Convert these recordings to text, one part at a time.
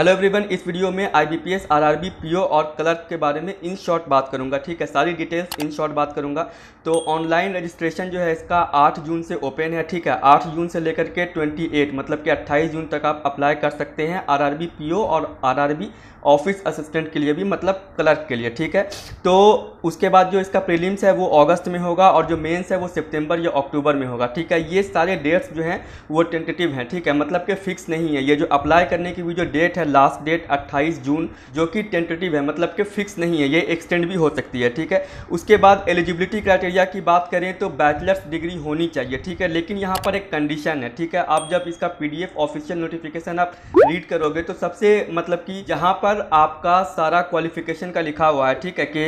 hello everyone इस वीडियो में आईबीपीएस आरआरबी पीओ और क्लर्क के बारे में इन शॉर्ट बात करूंगा ठीक है सारी डिटेल्स इन शॉर्ट बात करूंगा तो ऑनलाइन रजिस्ट्रेशन जो है इसका 8 जून से ओपन है ठीक है 8 जून से लेकर के 28 मतलब कि 28 जून तक आप अप्लाई कर सकते हैं आरआरबी पीओ और आर ऑफिस असिस्टेंट के लिए भी मतलब क्लर्क के लिए ठीक है तो उसके बाद जो इसका प्रीलिम्स है वो अगस्त में होगा और जो मेन्स है वो सितंबर या अक्टूबर में होगा ठीक है ये सारे डेट्स जो हैं वो टेंटेटिव हैं ठीक है मतलब कि फिक्स नहीं है ये जो अप्लाई करने की भी जो डेट है लास्ट डेट 28 जून जो कि टेंटेटिव है मतलब कि फिक्स नहीं है ये एक्सटेंड भी हो सकती है ठीक है उसके बाद एलिजिबिलिटी क्राइटेरिया की बात करें तो बैचलर्स डिग्री होनी चाहिए ठीक है लेकिन यहाँ पर एक कंडीशन है ठीक है आप जब इसका पी ऑफिशियल नोटिफिकेशन आप रीड करोगे तो सबसे मतलब कि जहाँ पर आपका सारा क्वालिफिकेशन का लिखा हुआ है ठीक है कि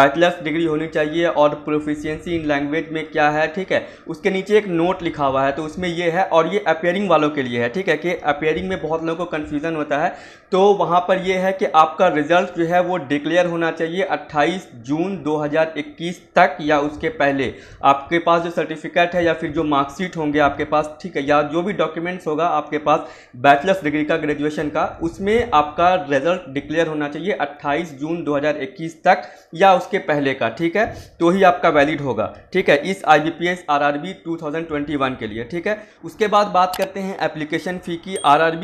बैचलर्स डिग्री होनी चाहिए और प्रोफिशियंसी इन लैंग्वेज में क्या है ठीक है उसके नीचे एक नोट लिखा हुआ है तो उसमें ये है और ये अपेयरिंग वालों के लिए है ठीक है कि अपेयरिंग में बहुत लोगों को कन्फ्यूज़न होता है तो वहाँ पर यह है कि आपका रिज़ल्ट जो है वो डिक्लेयर होना चाहिए 28 जून 2021 तक या उसके पहले आपके पास जो सर्टिफिकेट है या फिर जो मार्कशीट होंगे आपके पास ठीक है या जो भी डॉक्यूमेंट्स होगा आपके पास बैचलर्स डिग्री का ग्रेजुएशन का उसमें आपका रिज़ल्ट डिक्लेयर होना चाहिए 28 जून 2021 तक या उसके पहले का ठीक है तो ही आपका वैलिड होगा ठीक है इस आई बी पी के लिए ठीक है उसके बाद बात करते हैं एप्लीकेशन फ़ी की आर आर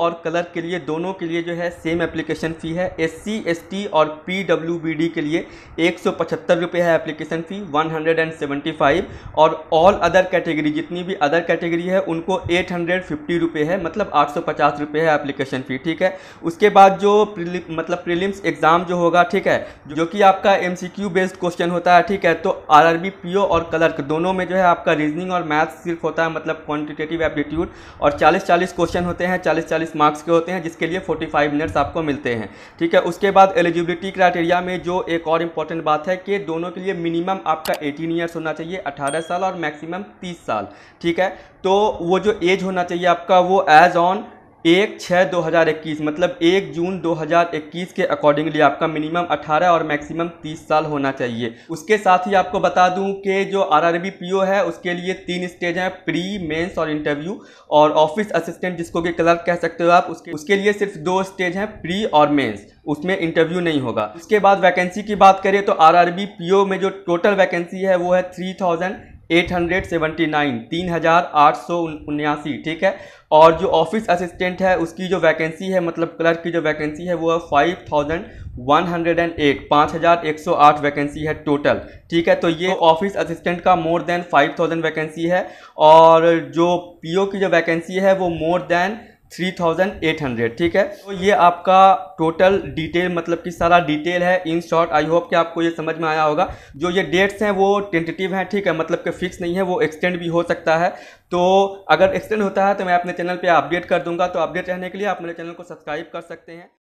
और कलर के लिए दोनों के लिए जो है सेम एप्लीकेशन फ़ी है एस सी एस टी और पी डब्ल्यू बी डी के लिए एक सौ पचहत्तर रुपये है application fee one hundred and seventy five और ऑल अदर कैटेगरी जितनी भी अदर कैटेगरी है उनको एट हंड्रेड फिफ्टी रुपये है मतलब आठ सौ पचास रुपये है एप्लीकेशन फ़ी ठीक है उसके बाद जो प्रिलि, मतलब प्रिलिम्स एग्ज़ाम जो होगा ठीक है जो कि आपका M C Q based question होता है ठीक है तो R R B P O और क्लर्क दोनों में जो है आपका रीजनिंग और मैथ्स सिर्फ होता है मतलब क्वान्टिटेटिव एप्टीट्यूड और चालीस चालीस क्वेश्चन होते हैं चालीस चालीस मार्क्स के होते हैं जिसके इसके लिए 45 मिनट्स आपको मिलते हैं ठीक है उसके बाद एलिजिबिलिटी क्राइटेरिया में जो एक और इम्पॉर्टेंट बात है कि दोनों के लिए मिनिमम आपका 18 ईयर्स होना चाहिए 18 साल और मैक्सिमम 30 साल ठीक है तो वो जो एज होना चाहिए आपका वो एज ऑन एक छः दो हज़ार इक्कीस मतलब एक जून दो हज़ार इक्कीस के अकॉर्डिंगली आपका मिनिमम अठारह और मैक्सिमम तीस साल होना चाहिए उसके साथ ही आपको बता दूं कि जो आरआरबी पीओ है उसके लिए तीन स्टेज हैं प्री मेंस और इंटरव्यू और ऑफिस असिस्टेंट जिसको कि क्लर्क कह सकते हो आप उसके उसके लिए सिर्फ दो स्टेज हैं प्री और मेन्स उसमें इंटरव्यू नहीं होगा उसके बाद वैकेंसी की बात करें तो पी पीओ में जो टोटल वैकेंसी है वो है three thousand eight hundred seventy nine तीन हज़ार आठ सौ उन्यासी ठीक है और जो ऑफिस असिस्टेंट है उसकी जो वैकेंसी है मतलब क्लर्क की जो वैकेंसी है वो है five thousand one hundred and eight पाँच हज़ार एक सौ आठ वैकेंसी है टोटल ठीक है तो ये तो ऑफिस असिस्टेंट का more than five thousand vacancy है और जो पीओ की जो वैकेंसी है वो more than three thousand eight hundred ठीक है तो ये आपका टोटल डिटेल मतलब कि सारा डिटेल है इन शॉर्ट आई होप कि आपको ये समझ में आया होगा जो ये डेट्स हैं वो टेंटेटिव हैं ठीक है मतलब कि फिक्स नहीं है वो एक्सटेंड भी हो सकता है तो अगर एक्सटेंड होता है तो मैं अपने चैनल पर अपडेट कर दूंगा तो अपडेट रहने के लिए आप मेरे चैनल को सब्सक्राइब कर सकते हैं